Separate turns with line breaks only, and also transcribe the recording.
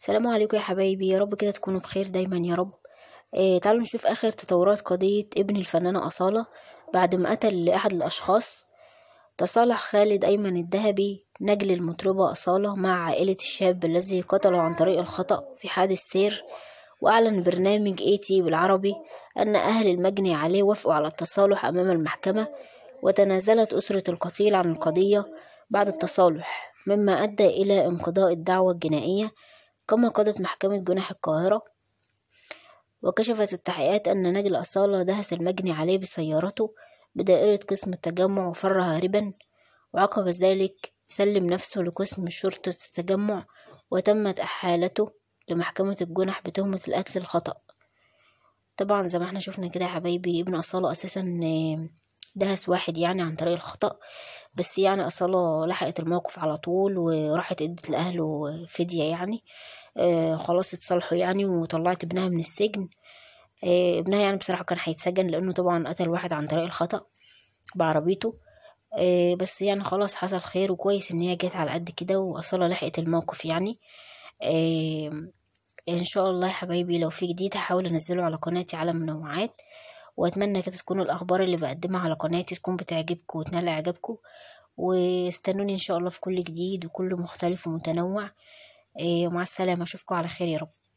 السلام عليكم يا حبايبي يا رب كده تكونوا بخير دايما يا رب آه تعالوا نشوف اخر تطورات قضية ابن الفنانة اصالة بعد ما قتل احد الاشخاص تصالح خالد ايمن الذهبي نجل المطربة اصالة مع عائلة الشاب الذي قتله عن طريق الخطأ في حادث سير وأعلن برنامج ايتي بالعربي أن أهل المجني عليه وافقوا على التصالح أمام المحكمة وتنازلت أسرة القتيل عن القضية بعد التصالح مما أدى إلى انقضاء الدعوة الجنائية كما قضت محكمة جناح القاهرة وكشفت التحقيقات أن نجل أصالة دهس المجني عليه بسيارته بدائرة قسم التجمع وفر هاربا وعقب ذلك سلم نفسه لقسم شرطة التجمع وتمت إحالته لمحكمة الجنح بتهمة القتل الخطأ طبعا زي ما احنا شفنا كده يا حبايبي ابن أصالة أساسا دهس واحد يعني عن طريق الخطأ بس يعني أصالة لحقت الموقف على طول وراحت ادت لأهله فدية يعني آه، خلاص اتصالحوا يعني وطلعت ابنها من السجن آه، ابنها يعني بصراحة كان هيتسجن لأنه طبعا قتل واحد عن طريق الخطأ بعربيته آه، بس يعني خلاص حصل خير وكويس ان هي جت على قد كده وأصالة لحقت الموقف يعني ان شاء الله يا حبايبي لو في جديد هحاول انزله على قناتي على منوعات واتمنى كده تكون الاخبار اللي بقدمها على قناتي تكون بتعجبكم وتنال اعجابكم واستنوني ان شاء الله في كل جديد وكل مختلف ومتنوع ومع إيه، السلامه اشوفكم على خير يا رب